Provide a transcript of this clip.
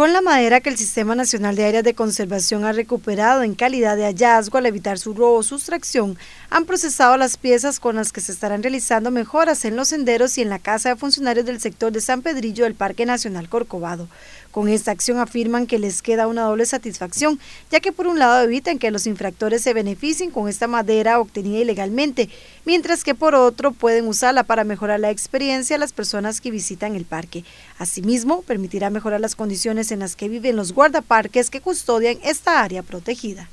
Con la madera que el Sistema Nacional de Áreas de Conservación ha recuperado en calidad de hallazgo al evitar su robo o sustracción, han procesado las piezas con las que se estarán realizando mejoras en los senderos y en la Casa de Funcionarios del sector de San Pedrillo del Parque Nacional Corcovado. Con esta acción afirman que les queda una doble satisfacción, ya que por un lado evitan que los infractores se beneficien con esta madera obtenida ilegalmente, mientras que por otro pueden usarla para mejorar la experiencia a las personas que visitan el parque. Asimismo, permitirá mejorar las condiciones en las que viven los guardaparques que custodian esta área protegida.